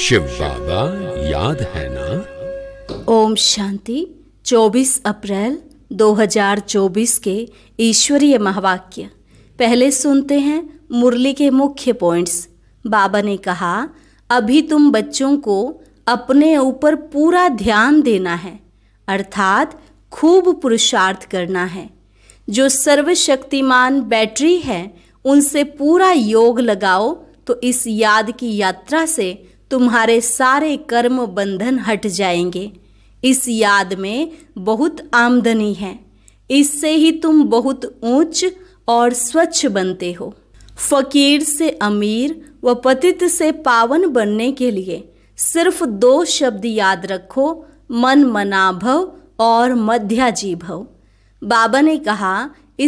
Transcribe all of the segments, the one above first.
शिव बाबा याद है ना ओम शांति 24 अप्रैल 2024 के ईश्वरीय महावाक्य पहले सुनते हैं मुरली के मुख्य पॉइंट्स बाबा ने कहा अभी तुम बच्चों को अपने ऊपर पूरा ध्यान देना है अर्थात खूब पुरुषार्थ करना है जो सर्वशक्तिमान बैटरी है उनसे पूरा योग लगाओ तो इस याद की यात्रा से तुम्हारे सारे कर्म बंधन हट जाएंगे इस याद में बहुत आमदनी है इससे ही तुम बहुत ऊंच और स्वच्छ बनते हो फकीर से अमीर व पतित से पावन बनने के लिए सिर्फ दो शब्द याद रखो मन मनाभव और मध्याजी भव बाबा ने कहा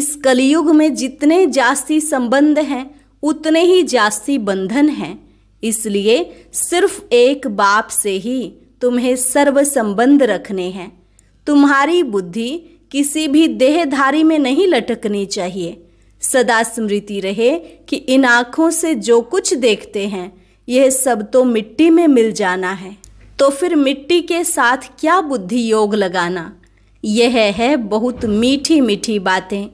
इस कलयुग में जितने जास्ती संबंध हैं उतने ही जास्ती बंधन हैं इसलिए सिर्फ एक बाप से ही तुम्हें सर्व संबंध रखने हैं तुम्हारी बुद्धि किसी भी देहधारी में नहीं लटकनी चाहिए सदा स्मृति रहे कि इन आँखों से जो कुछ देखते हैं यह सब तो मिट्टी में मिल जाना है तो फिर मिट्टी के साथ क्या बुद्धि योग लगाना यह है बहुत मीठी मीठी बातें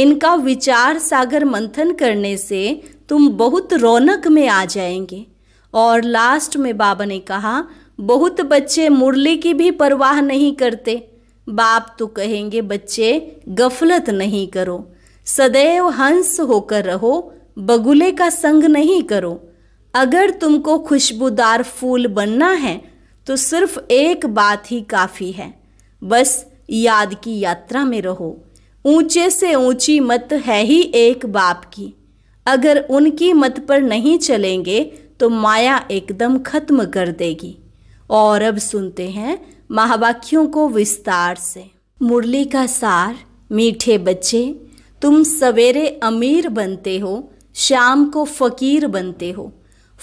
इनका विचार सागर मंथन करने से तुम बहुत रौनक में आ जाएंगे और लास्ट में बाबा ने कहा बहुत बच्चे मुरली की भी परवाह नहीं करते बाप तो कहेंगे बच्चे गफलत नहीं करो सदैव हंस होकर रहो बगुले का संग नहीं करो अगर तुमको खुशबूदार फूल बनना है तो सिर्फ एक बात ही काफ़ी है बस याद की यात्रा में रहो ऊंचे से ऊंची मत है ही एक बाप की अगर उनकी मत पर नहीं चलेंगे तो माया एकदम खत्म कर देगी और अब सुनते हैं महावाक्यों को विस्तार से मुरली का सार मीठे बच्चे तुम सवेरे अमीर बनते हो शाम को फकीर बनते हो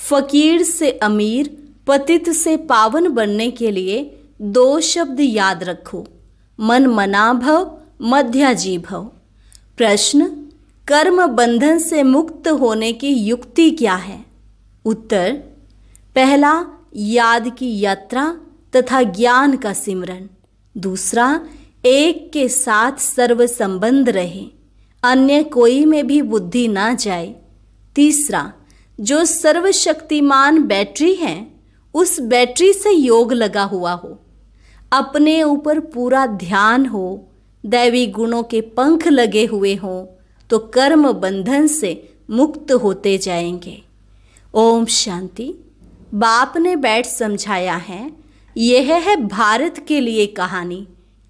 फकीर से अमीर पतित से पावन बनने के लिए दो शब्द याद रखो मन मना भव मध्याजी भव प्रश्न कर्म बंधन से मुक्त होने की युक्ति क्या है उत्तर पहला याद की यात्रा तथा ज्ञान का सिमरन दूसरा एक के साथ सर्व संबंध रहे अन्य कोई में भी बुद्धि ना जाए तीसरा जो सर्वशक्तिमान बैटरी है उस बैटरी से योग लगा हुआ हो अपने ऊपर पूरा ध्यान हो दैवी गुणों के पंख लगे हुए हों तो कर्म बंधन से मुक्त होते जाएंगे ओम शांति बाप ने बैठ समझाया है यह है भारत के लिए कहानी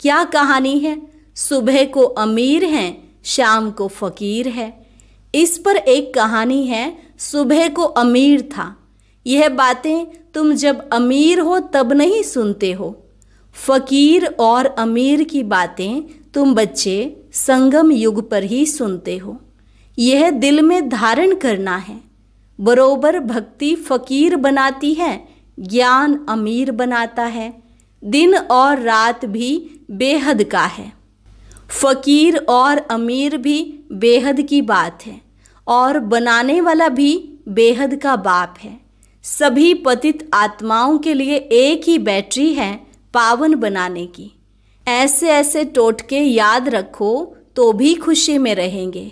क्या कहानी है सुबह को अमीर हैं शाम को फकीर है इस पर एक कहानी है सुबह को अमीर था यह बातें तुम जब अमीर हो तब नहीं सुनते हो फकीर और अमीर की बातें तुम बच्चे संगम युग पर ही सुनते हो यह दिल में धारण करना है बरोबर भक्ति फकीर बनाती है ज्ञान अमीर बनाता है दिन और रात भी बेहद का है फकीर और अमीर भी बेहद की बात है और बनाने वाला भी बेहद का बाप है सभी पतित आत्माओं के लिए एक ही बैटरी है पावन बनाने की ऐसे ऐसे टोटके याद रखो तो भी खुशी में रहेंगे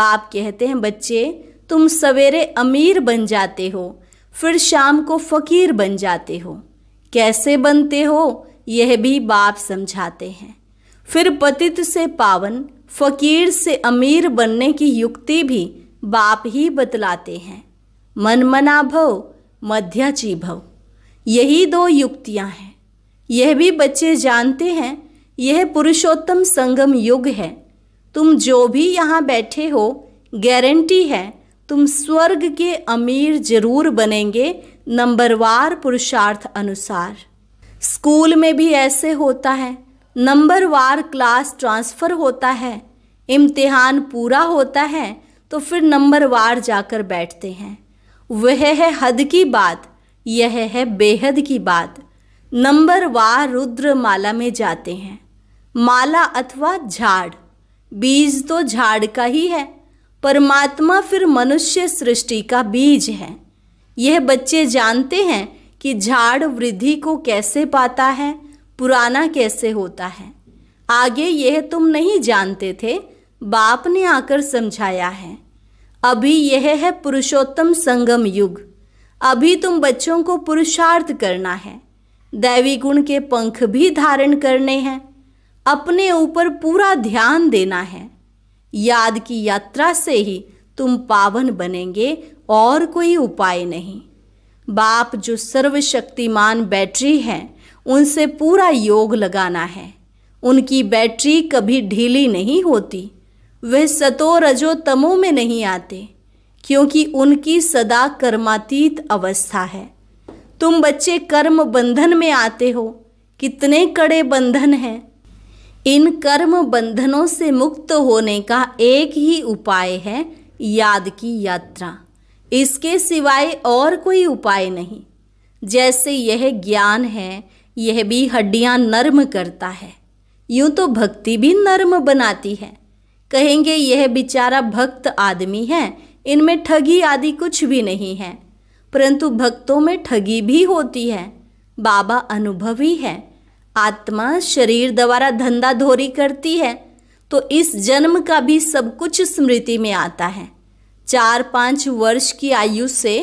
बाप कहते हैं बच्चे तुम सवेरे अमीर बन जाते हो फिर शाम को फकीर बन जाते हो कैसे बनते हो यह भी बाप समझाते हैं फिर पतित से पावन फकीर से अमीर बनने की युक्ति भी बाप ही बतलाते हैं मन मना भव मध्याची भव यही दो युक्तियां हैं यह भी बच्चे जानते हैं यह पुरुषोत्तम संगम युग है तुम जो भी यहाँ बैठे हो गारंटी है तुम स्वर्ग के अमीर जरूर बनेंगे नंबरवार पुरुषार्थ अनुसार स्कूल में भी ऐसे होता है नंबरवार क्लास ट्रांसफ़र होता है इम्तिहान पूरा होता है तो फिर नंबरवार जाकर बैठते हैं वह है हद की बात यह है बेहद की बात नंबरवार रुद्र माला में जाते हैं माला अथवा झाड़ बीज तो झाड़ का ही है परमात्मा फिर मनुष्य सृष्टि का बीज है यह बच्चे जानते हैं कि झाड़ वृद्धि को कैसे पाता है पुराना कैसे होता है आगे यह तुम नहीं जानते थे बाप ने आकर समझाया है अभी यह है पुरुषोत्तम संगम युग अभी तुम बच्चों को पुरुषार्थ करना है दैवी गुण के पंख भी धारण करने हैं अपने ऊपर पूरा ध्यान देना है याद की यात्रा से ही तुम पावन बनेंगे और कोई उपाय नहीं बाप जो सर्वशक्तिमान बैटरी हैं उनसे पूरा योग लगाना है उनकी बैटरी कभी ढीली नहीं होती वह सतो रजो तमो में नहीं आते क्योंकि उनकी सदा कर्मातीत अवस्था है तुम बच्चे कर्म बंधन में आते हो कितने कड़े बंधन हैं इन कर्म बंधनों से मुक्त होने का एक ही उपाय है याद की यात्रा इसके सिवाय और कोई उपाय नहीं जैसे यह ज्ञान है यह भी हड्डियां नर्म करता है यूं तो भक्ति भी नर्म बनाती है कहेंगे यह बेचारा भक्त आदमी है इनमें ठगी आदि कुछ भी नहीं है परंतु भक्तों में ठगी भी होती है बाबा अनुभवी है आत्मा शरीर द्वारा धंधा धोरी करती है तो इस जन्म का भी सब कुछ स्मृति में आता है चार पाँच वर्ष की आयु से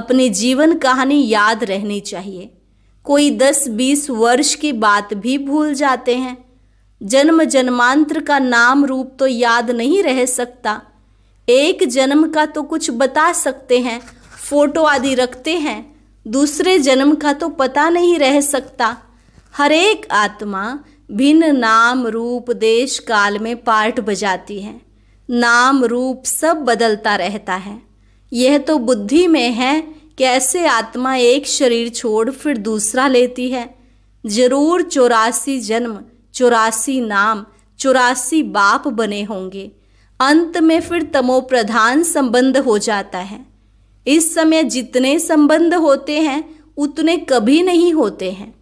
अपनी जीवन कहानी याद रहनी चाहिए कोई दस बीस वर्ष की बात भी भूल जाते हैं जन्म जन्मांतर का नाम रूप तो याद नहीं रह सकता एक जन्म का तो कुछ बता सकते हैं फोटो आदि रखते हैं दूसरे जन्म का तो पता नहीं रह सकता हरेक आत्मा भिन्न नाम रूप देश काल में पार्ट बजाती है नाम रूप सब बदलता रहता है यह तो बुद्धि में है कैसे आत्मा एक शरीर छोड़ फिर दूसरा लेती है जरूर चौरासी जन्म चौरासी नाम चौरासी बाप बने होंगे अंत में फिर तमोप्रधान संबंध हो जाता है इस समय जितने संबंध होते हैं उतने कभी नहीं होते हैं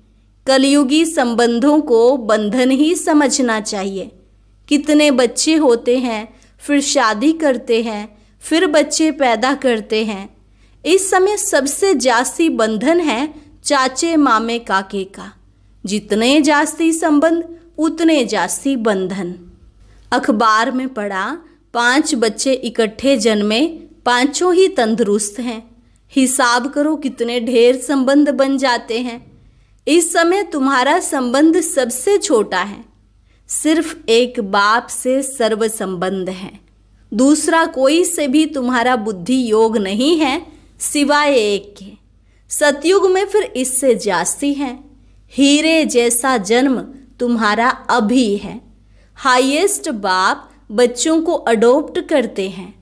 कलयुगी संबंधों को बंधन ही समझना चाहिए कितने बच्चे होते हैं फिर शादी करते हैं फिर बच्चे पैदा करते हैं इस समय सबसे जास्ती बंधन है चाचे मामे काके का जितने जास्ती संबंध उतने जास्ती बंधन अखबार में पढ़ा पांच बच्चे इकट्ठे जन्मे पांचों ही तंदुरुस्त हैं हिसाब करो कितने ढेर संबंध बन जाते हैं इस समय तुम्हारा संबंध सबसे छोटा है सिर्फ एक बाप से सर्व संबंध है दूसरा कोई से भी तुम्हारा बुद्धि योग नहीं है सिवाय एक के सतयुग में फिर इससे जास्ती है हीरे जैसा जन्म तुम्हारा अभी है हाईएस्ट बाप बच्चों को अडोप्ट करते हैं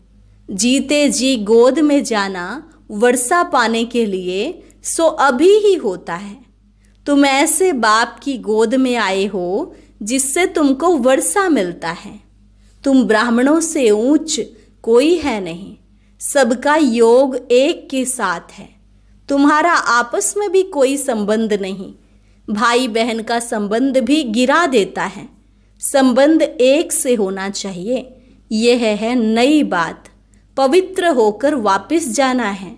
जीते जी गोद में जाना वर्षा पाने के लिए सो अभी ही होता है तुम ऐसे बाप की गोद में आए हो जिससे तुमको वर्षा मिलता है तुम ब्राह्मणों से ऊंच कोई है नहीं सबका योग एक के साथ है तुम्हारा आपस में भी कोई संबंध नहीं भाई बहन का संबंध भी गिरा देता है संबंध एक से होना चाहिए यह है नई बात पवित्र होकर वापस जाना है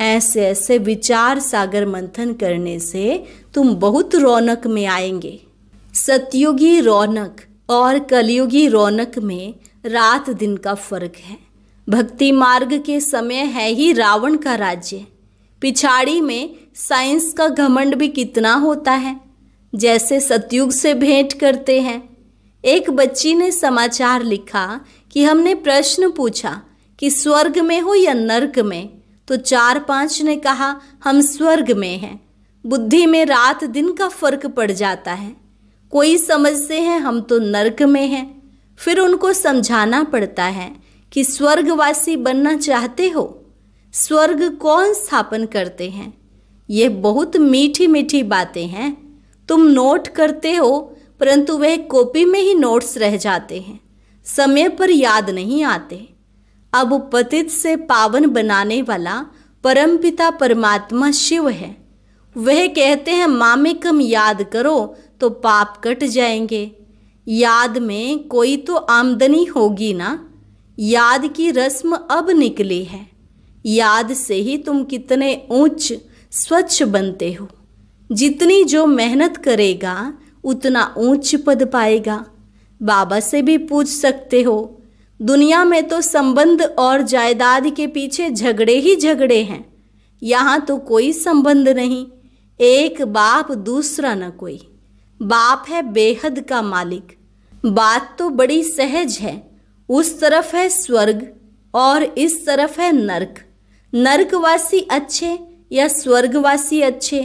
ऐसे ऐसे विचार सागर मंथन करने से तुम बहुत रौनक में आएंगे सतयुगी रौनक और कलयुगी रौनक में रात दिन का फर्क है भक्ति मार्ग के समय है ही रावण का राज्य पिछाड़ी में साइंस का घमंड भी कितना होता है जैसे सतयुग से भेंट करते हैं एक बच्ची ने समाचार लिखा कि हमने प्रश्न पूछा कि स्वर्ग में हो या नर्क में तो चार पांच ने कहा हम स्वर्ग में हैं बुद्धि में रात दिन का फर्क पड़ जाता है कोई समझते हैं हम तो नरक में हैं फिर उनको समझाना पड़ता है कि स्वर्गवासी बनना चाहते हो स्वर्ग कौन स्थापन करते हैं यह बहुत मीठी मीठी बातें हैं तुम नोट करते हो परंतु वह कॉपी में ही नोट्स रह जाते हैं समय पर याद नहीं आते अब पतित से पावन बनाने वाला परमपिता परमात्मा शिव है वह कहते हैं मामे कम याद करो तो पाप कट जाएंगे याद में कोई तो आमदनी होगी ना याद की रस्म अब निकली है याद से ही तुम कितने ऊंच स्वच्छ बनते हो जितनी जो मेहनत करेगा उतना ऊंच पद पाएगा बाबा से भी पूछ सकते हो दुनिया में तो संबंध और जायदाद के पीछे झगड़े ही झगड़े हैं यहाँ तो कोई संबंध नहीं एक बाप दूसरा न कोई बाप है बेहद का मालिक बात तो बड़ी सहज है उस तरफ है स्वर्ग और इस तरफ है नरक नरकवासी अच्छे या स्वर्गवासी अच्छे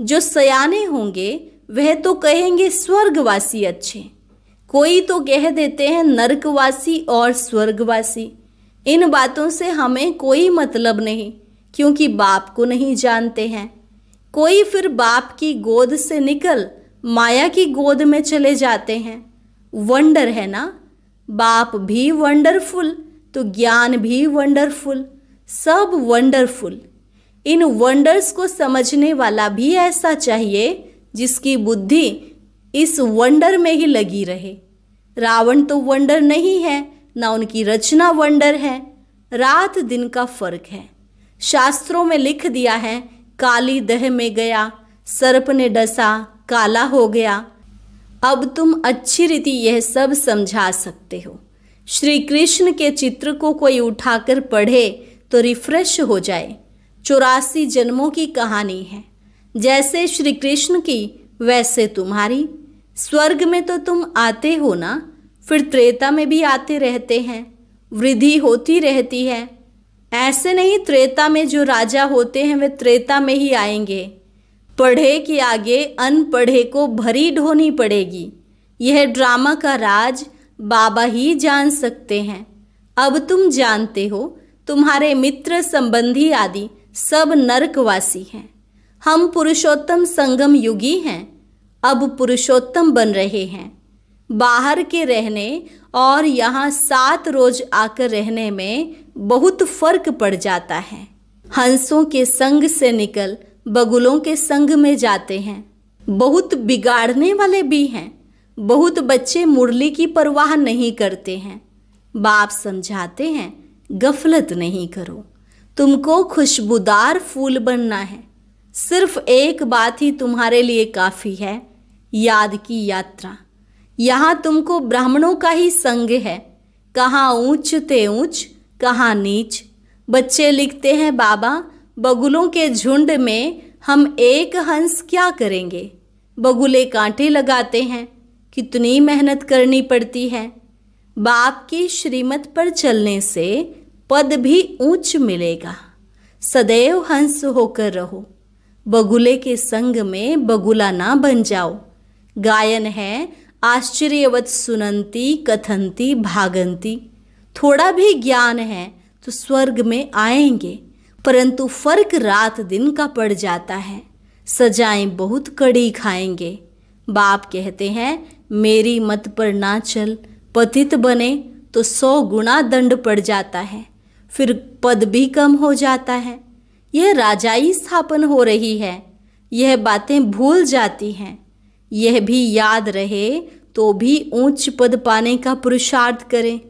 जो सयाने होंगे वह तो कहेंगे स्वर्गवासी अच्छे कोई तो कह देते हैं नरकवासी और स्वर्गवासी इन बातों से हमें कोई मतलब नहीं क्योंकि बाप को नहीं जानते हैं कोई फिर बाप की गोद से निकल माया की गोद में चले जाते हैं वंडर है ना बाप भी वंडरफुल तो ज्ञान भी वंडरफुल सब वंडरफुल इन वंडर्स को समझने वाला भी ऐसा चाहिए जिसकी बुद्धि इस वंडर में ही लगी रहे रावण तो वंडर नहीं है ना उनकी रचना वंडर है रात दिन का फर्क है शास्त्रों में लिख दिया है काली दह में गया सर्प ने डसा काला हो गया अब तुम अच्छी रीति यह सब समझा सकते हो श्री कृष्ण के चित्र को कोई उठाकर पढ़े तो रिफ्रेश हो जाए चौरासी जन्मों की कहानी है जैसे श्री कृष्ण की वैसे तुम्हारी स्वर्ग में तो तुम आते हो ना फिर त्रेता में भी आते रहते हैं वृद्धि होती रहती है ऐसे नहीं त्रेता में जो राजा होते हैं वे त्रेता में ही आएंगे पढ़े के आगे अनपढ़े को भरी ढोनी पड़ेगी यह ड्रामा का राज बाबा ही जान सकते हैं अब तुम जानते हो तुम्हारे मित्र संबंधी आदि सब नरकवासी हैं हम पुरुषोत्तम संगम युगी हैं अब पुरुषोत्तम बन रहे हैं बाहर के रहने और यहाँ सात रोज आकर रहने में बहुत फर्क पड़ जाता है हंसों के संग से निकल बगुलों के संग में जाते हैं बहुत बिगाड़ने वाले भी हैं बहुत बच्चे मुरली की परवाह नहीं करते हैं बाप समझाते हैं गफलत नहीं करो तुमको खुशबूदार फूल बनना है सिर्फ एक बात ही तुम्हारे लिए काफ़ी है याद की यात्रा यहाँ तुमको ब्राह्मणों का ही संग है कहाँ ऊंच ते ऊंच कहाँ नीच बच्चे लिखते हैं बाबा बगुलों के झुंड में हम एक हंस क्या करेंगे बगुले कांटे लगाते हैं कितनी मेहनत करनी पड़ती है बाप की श्रीमत पर चलने से पद भी ऊंच मिलेगा सदैव हंस होकर रहो बगुले के संग में बगुला ना बन जाओ गायन है आश्चर्यवत सुनंती कथंती भागंती थोड़ा भी ज्ञान है तो स्वर्ग में आएंगे परंतु फर्क रात दिन का पड़ जाता है सजाएं बहुत कड़ी खाएंगे बाप कहते हैं मेरी मत पर ना चल पतित बने तो सौ गुना दंड पड़ जाता है फिर पद भी कम हो जाता है यह राजाई स्थापन हो रही है यह बातें भूल जाती हैं यह भी याद रहे तो भी ऊंच पद पाने का पुरुषार्थ करें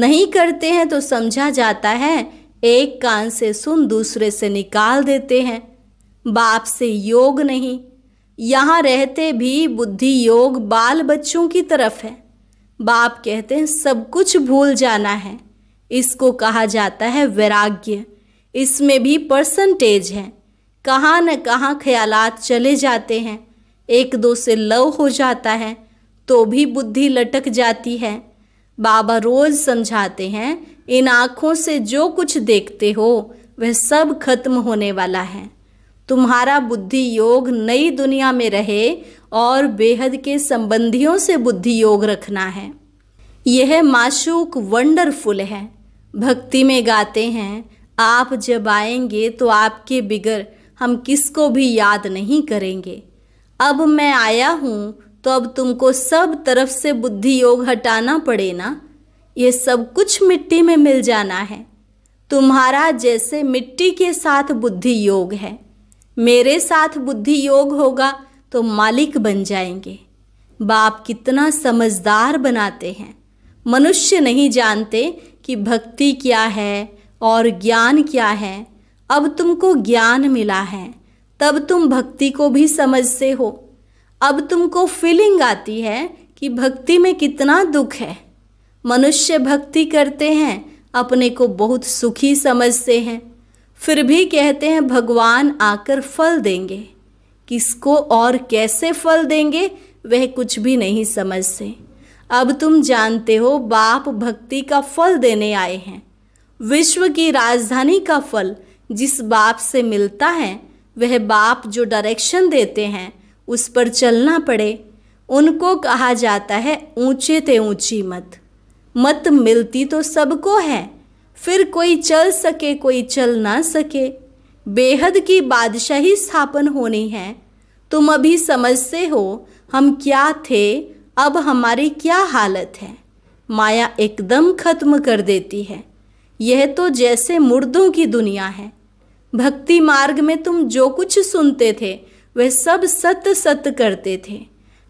नहीं करते हैं तो समझा जाता है एक कान से सुन दूसरे से निकाल देते हैं बाप से योग नहीं यहाँ रहते भी बुद्धि योग बाल बच्चों की तरफ है बाप कहते हैं सब कुछ भूल जाना है इसको कहा जाता है वैराग्य इसमें भी परसेंटेज है कहाँ न कहाँ ख्यालात चले जाते हैं एक दो से लव हो जाता है तो भी बुद्धि लटक जाती है बाबा रोज समझाते हैं इन आँखों से जो कुछ देखते हो वह सब खत्म होने वाला है तुम्हारा बुद्धि योग नई दुनिया में रहे और बेहद के संबंधियों से बुद्धि योग रखना है यह माशूक वंडरफुल है भक्ति में गाते हैं आप जब आएंगे तो आपके बिगर हम किसको भी याद नहीं करेंगे अब मैं आया हूँ तो अब तुमको सब तरफ से बुद्धि योग हटाना पड़े ना ये सब कुछ मिट्टी में मिल जाना है तुम्हारा जैसे मिट्टी के साथ बुद्धि योग है मेरे साथ बुद्धि योग होगा तो मालिक बन जाएंगे बाप कितना समझदार बनाते हैं मनुष्य नहीं जानते कि भक्ति क्या है और ज्ञान क्या है अब तुमको ज्ञान मिला है तब तुम भक्ति को भी समझते हो अब तुमको फीलिंग आती है कि भक्ति में कितना दुख है मनुष्य भक्ति करते हैं अपने को बहुत सुखी समझते हैं फिर भी कहते हैं भगवान आकर फल देंगे किसको और कैसे फल देंगे वह कुछ भी नहीं समझते अब तुम जानते हो बाप भक्ति का फल देने आए हैं विश्व की राजधानी का फल जिस बाप से मिलता है वह बाप जो डायरेक्शन देते हैं उस पर चलना पड़े उनको कहा जाता है ऊंचे ते ऊंची मत मत मिलती तो सबको है फिर कोई चल सके कोई चल ना सके बेहद की बादशाही स्थापन होनी है तुम अभी समझते हो हम क्या थे अब हमारी क्या हालत है माया एकदम खत्म कर देती है यह तो जैसे मुर्दों की दुनिया है भक्ति मार्ग में तुम जो कुछ सुनते थे वह सब सत्य सत्य करते थे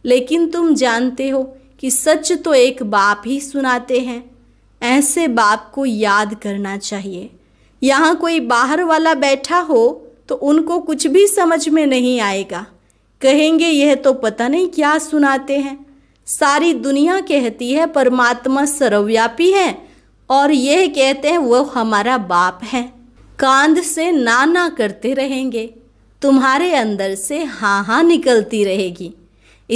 लेकिन तुम जानते हो कि सच तो एक बाप ही सुनाते हैं ऐसे बाप को याद करना चाहिए यहाँ कोई बाहर वाला बैठा हो तो उनको कुछ भी समझ में नहीं आएगा कहेंगे यह तो पता नहीं क्या सुनाते हैं सारी दुनिया कहती है परमात्मा सर्वव्यापी है और यह कहते हैं वह हमारा बाप है कांध से ना ना करते रहेंगे तुम्हारे अंदर से हाँ हाँ निकलती रहेगी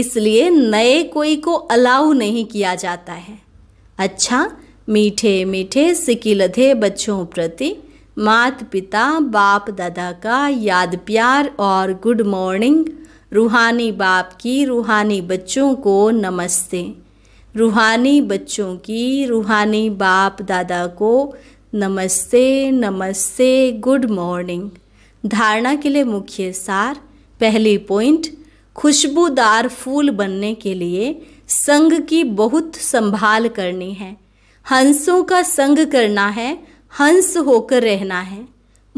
इसलिए नए कोई को अलाउ नहीं किया जाता है अच्छा मीठे मीठे सिकिलधे बच्चों प्रति मात पिता बाप दादा का याद प्यार और गुड मॉर्निंग रूहानी बाप की रूहानी बच्चों को नमस्ते रूहानी बच्चों की रूहानी बाप दादा को नमस्ते नमस्ते गुड मॉर्निंग धारणा के लिए मुख्य सार पहली पॉइंट खुशबूदार फूल बनने के लिए संग की बहुत संभाल करनी है हंसों का संग करना है हंस होकर रहना है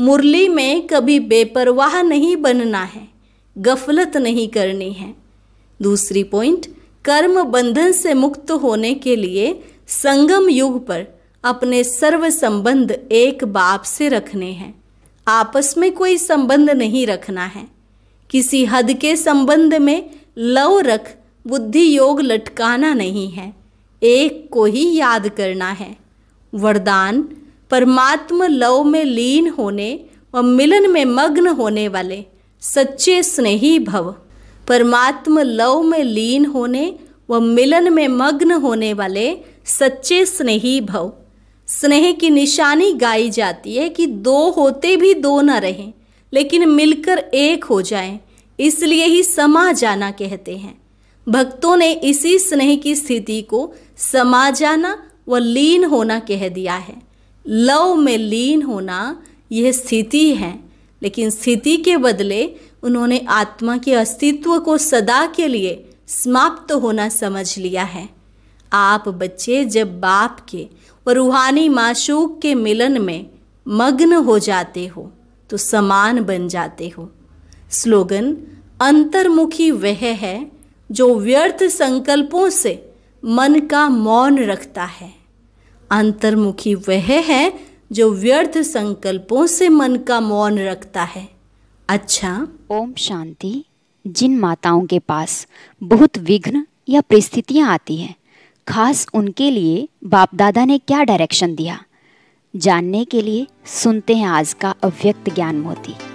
मुरली में कभी बेपरवाह नहीं बनना है गफलत नहीं करनी है दूसरी पॉइंट कर्म बंधन से मुक्त होने के लिए संगम युग पर अपने सर्व संबंध एक बाप से रखने हैं आपस में कोई संबंध नहीं रखना है किसी हद के संबंध में लव रख बुद्धि योग लटकाना नहीं है एक को ही याद करना है वरदान परमात्म लव में लीन होने व मिलन में मग्न होने वाले सच्चे स्नेही भव परमात्म लव में लीन होने व मिलन में मग्न होने वाले सच्चे स्नेही भव स्नेह की निशानी गाई जाती है कि दो होते भी दो न रहें लेकिन मिलकर एक हो जाएं इसलिए ही समा जाना कहते हैं भक्तों ने इसी स्नेह की स्थिति को समा जाना व लीन होना कह दिया है लव में लीन होना यह स्थिति है लेकिन स्थिति के बदले उन्होंने आत्मा के अस्तित्व को सदा के लिए समाप्त होना समझ लिया है आप बच्चे जब बाप के व रूहानी माशूक के मिलन में मग्न हो जाते हो तो समान बन जाते हो स्लोगन अंतर्मुखी वह है जो व्यर्थ संकल्पों से मन का मौन रखता है अंतर्मुखी वह है जो व्यर्थ संकल्पों से मन का मौन रखता है अच्छा ओम शांति जिन माताओं के पास बहुत विघ्न या परिस्थितियाँ आती हैं खास उनके लिए बाप दादा ने क्या डायरेक्शन दिया जानने के लिए सुनते हैं आज का अव्यक्त ज्ञान मोती